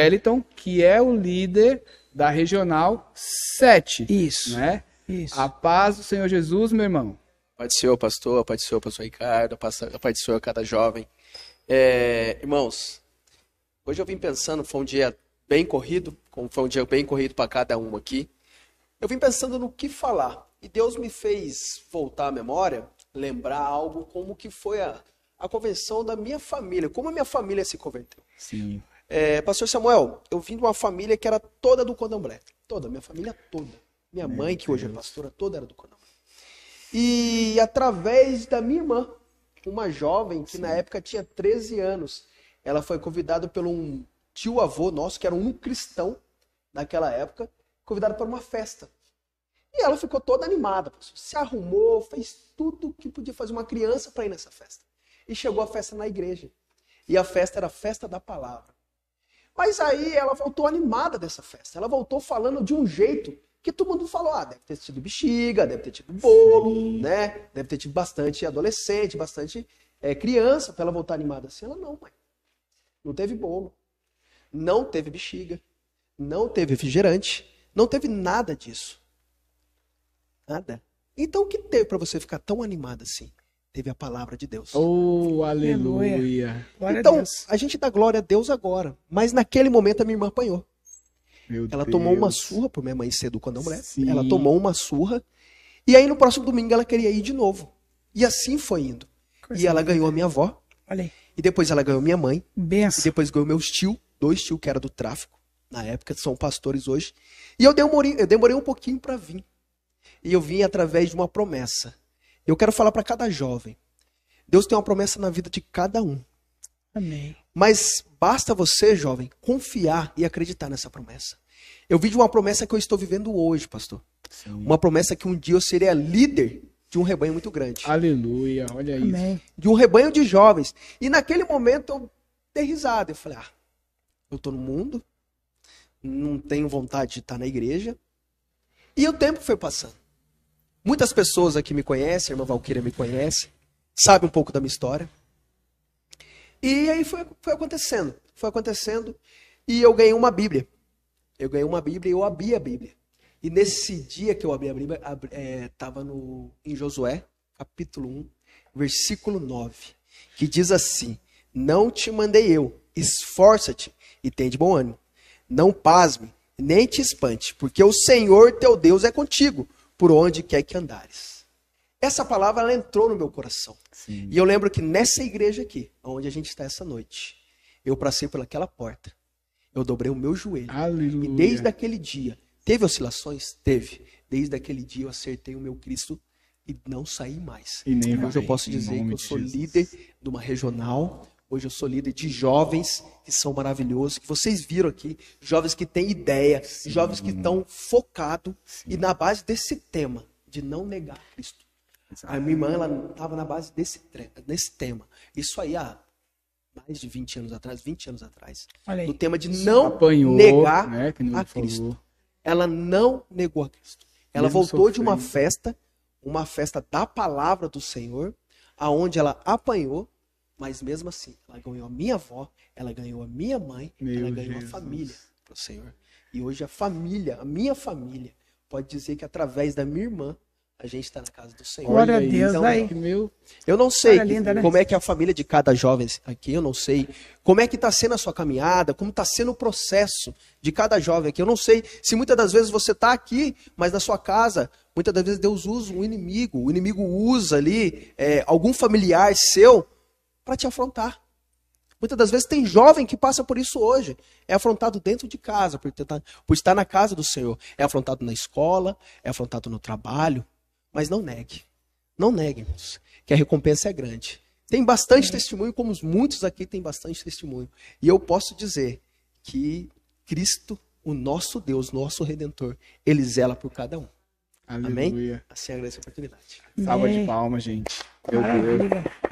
Wellington, que é o líder da Regional 7. Isso. Né? Isso. A paz do Senhor Jesus, meu irmão. A paz do Senhor, pastor, a paz do Senhor, pastor Ricardo, a paz do Senhor, cada jovem. É, irmãos, hoje eu vim pensando, foi um dia bem corrido, como foi um dia bem corrido para cada um aqui. Eu vim pensando no que falar. E Deus me fez voltar à memória, lembrar algo como que foi a, a convenção da minha família, como a minha família se converteu. Sim. É, Pastor Samuel, eu vim de uma família que era toda do candomblé. Toda, minha família toda. Minha Meu mãe, que Deus. hoje é pastora, toda era do candomblé. E através da minha irmã, uma jovem que Sim. na época tinha 13 anos, ela foi convidada pelo um tio-avô nosso, que era um cristão naquela época, convidada para uma festa. E ela ficou toda animada, pastor. se arrumou, fez tudo que podia fazer uma criança para ir nessa festa. E chegou a festa na igreja. E a festa era a festa da palavra. Mas aí ela voltou animada dessa festa. Ela voltou falando de um jeito que todo mundo falou: ah, deve ter tido bexiga, deve ter tido bolo, Sim. né? Deve ter tido bastante adolescente, bastante é, criança para ela voltar animada. Assim, ela não, mãe. Não teve bolo, não teve bexiga, não teve refrigerante, não teve nada disso. Nada. Então o que teve para você ficar tão animada assim? teve a palavra de Deus. Oh, aleluia. então, a, a, gente dá glória a Deus agora. Mas naquele momento a minha irmã apanhou. Meu ela Deus. tomou uma surra, por minha mãe cedo quando é mulher. Sim. Ela tomou uma surra. E aí no próximo domingo ela queria ir de novo. E assim foi indo. Coisa e ela ganhou a minha avó. Olha aí. E depois ela ganhou minha mãe. Benção. E depois ganhou meus tio, dois tio que era do tráfico. Na época são pastores hoje. E eu demorei, eu demorei um pouquinho para vir. E eu vim através de uma promessa. Eu quero falar para cada jovem. Deus tem uma promessa na vida de cada um. Amém. Mas basta você, jovem, confiar e acreditar nessa promessa. Eu vi de uma promessa que eu estou vivendo hoje, pastor. Sim. Uma promessa que um dia eu seria líder de um rebanho muito grande. Aleluia, olha isso. Amém. De um rebanho de jovens. E naquele momento eu dei risada. Eu falei, ah, eu estou no mundo, não tenho vontade de estar na igreja. E o tempo foi passando. Muitas pessoas aqui me conhecem, a irmã Valquíria me conhece, sabe um pouco da minha história. E aí foi, foi acontecendo, foi acontecendo, e eu ganhei uma Bíblia. Eu ganhei uma Bíblia e eu abri a Bíblia. E nesse dia que eu abri a Bíblia, estava é, em Josué, capítulo 1, versículo 9, que diz assim: Não te mandei eu, esforça-te e tem de bom ânimo. Não pasme, nem te espante, porque o Senhor teu Deus é contigo por onde quer que andares. Essa palavra ela entrou no meu coração. Sim. E eu lembro que nessa igreja aqui, onde a gente está essa noite, eu passei pelaquela porta. Eu dobrei o meu joelho. Aleluia. E desde aquele dia, teve oscilações? Teve. Desde aquele dia eu acertei o meu Cristo e não saí mais. E nem Hoje vai, eu posso dizer que eu sou Jesus. líder de uma regional, Hoje eu sou líder de jovens que são maravilhosos, que vocês viram aqui, jovens que têm ideia, Sim. jovens que estão focados e na base desse tema de não negar Cristo. Exato. A minha irmã, ela estava na base desse, desse tema. Isso aí há mais de 20 anos atrás, 20 anos atrás. Olha aí. tema de não Apanhou, negar né, a Cristo. Falou. Ela não negou a Cristo. Ela Mesmo voltou sofrendo. de uma festa, uma festa da palavra do Senhor, aonde ela apanhou, mas mesmo assim, ela ganhou a minha avó, ela ganhou a minha mãe, Meu ela ganhou Jesus. a família para o Senhor. E hoje a família, a minha família, pode dizer que através da minha irmã, a gente está na casa do Senhor. Glória a então, Deus, então, aí. Meu... Eu não sei que, linda, né? como é que é a família de cada jovem aqui, eu não sei como é que está sendo a sua caminhada, como está sendo o processo de cada jovem aqui. Eu não sei se muitas das vezes você está aqui, mas na sua casa, muitas das vezes Deus usa um inimigo, o inimigo usa ali é, algum familiar seu para te afrontar. Muitas das vezes tem jovem que passa por isso hoje. É afrontado dentro de casa, por, tentar, por estar na casa do Senhor. É afrontado na escola, é afrontado no trabalho. Mas não negue. Não negue, irmãos, que a recompensa é grande. Tem bastante testemunho, como muitos aqui têm bastante testemunho. E eu posso dizer que Cristo, o nosso Deus, nosso Redentor, ele zela por cada um. Aleluia. Amém? Assim agradeço a oportunidade. Salva de palmas, gente. Meu Deus.